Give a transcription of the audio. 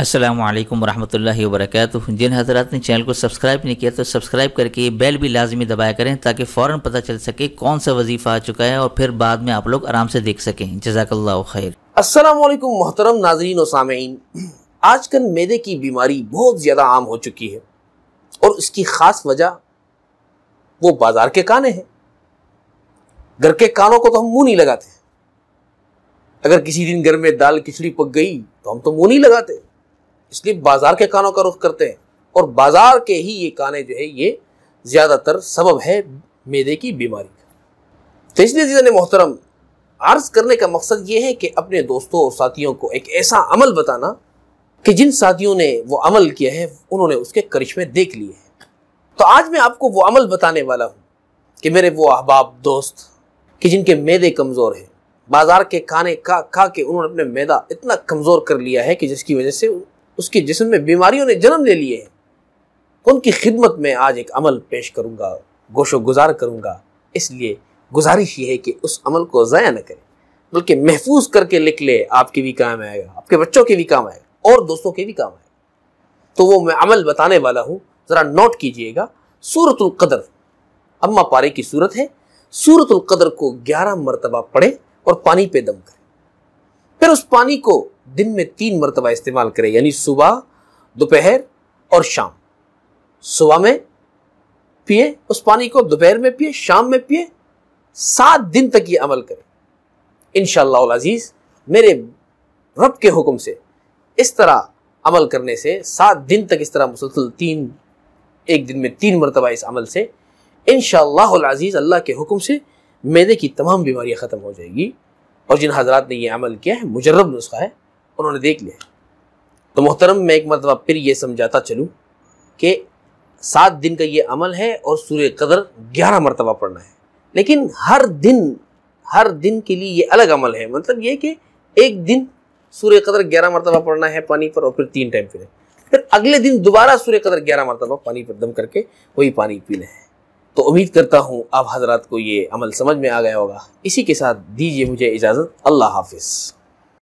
असलम वरहमल वर्क जिन हजरात ने चैनल को सब्सक्राइब नहीं किया तो सब्सक्राइब करके बेल भी लाजमी दबाया करें ताकि फ़ौर पता चल सके कौन सा वजीफ़ा आ चुका है और फिर बाद में आप लोग आराम से देख सकें जजाकल्ला खैर असलम मोहतरम नाजरीन और आज आजकल मैदे की बीमारी बहुत ज़्यादा आम हो चुकी है और इसकी ख़ास वजह वो बाज़ार के काने हैं घर के कानों को तो हम मुँह नहीं लगाते अगर किसी दिन घर में दाल खिचड़ी पक गई तो हम तो मुँह नहीं लगाते इसलिए बाजार के कानों का रुख करते हैं और बाजार के ही ये काने जो है ये ज़्यादातर सबब है मेदे की बीमारी का तेजी तो जीजन मोहतरम अर्ज करने का मकसद ये है कि अपने दोस्तों और साथियों को एक ऐसा अमल बताना कि जिन साथियों ने वो अमल किया है उन्होंने उसके करिश्मे देख लिए हैं तो आज मैं आपको वो अमल बताने वाला हूँ कि मेरे वो अहबाब दोस्त कि जिनके मैदे कमज़ोर हैं बाजार के खाने का खा के उन्होंने अपने मैदा इतना कमज़ोर कर लिया है कि जिसकी वजह से उसके जिसम में बीमारियों ने जन्म ले लिए हैं उनकी खिदमत में आज एक अमल पेश करूँगा गोशो गुजार करूँगा इसलिए गुजारिश ये है कि उस अमल को ज़ाया न करें बल्कि महफूज करके लिख ले आपके भी काम आएगा आपके बच्चों के भी काम आएगा और दोस्तों के भी काम आएगा तो वो मैं अमल बताने वाला हूँ ज़रा नोट कीजिएगा सूरतुल कदर अम्मा पारे की सूरत है सूरतुल कदर को ग्यारह मरतबा पढ़े और पानी पे दम करें फिर उस पानी को दिन में तीन मरतबा इस्तेमाल करें यानी सुबह दोपहर और शाम सुबह में पिए उस पानी को दोपहर में पिए शाम में पिए सात दिन तक ये अमल करें इन अजीज़ मेरे रब के हुक्म से इस तरह अमल करने से सात दिन तक इस तरह मुसलसल तीन एक दिन में तीन मरतबा इस अमल से इन शज़ीज़ अल्लाह के हुक्म से मैदे की तमाम बीमारियाँ ख़त्म हो जाएगी और जिन हजरात ने यह अमल किया है मुजरब नुस्खा है उन्होंने देख लिया तो मोहतरम मैं एक मरतबा फिर ये समझाता चलूँ कि सात दिन का ये अमल है और सूर्य कदर ग्यारह मरतबा पढ़ना है लेकिन हर दिन हर दिन के लिए ये अलग अमल है मतलब ये कि एक दिन सूर्य कदर ग्यारह मरतबा पढ़ना है पानी पर और फिर तीन टाइम पीना फिर अगले दिन दोबारा सूर्य कदर ग्यारह मरतबा पानी पर दम करके वही पानी पीना है तो उम्मीद करता हूँ आप हजरात को ये अमल समझ में आ गया होगा इसी के साथ दीजिए मुझे इजाज़त अल्लाह हाफिज़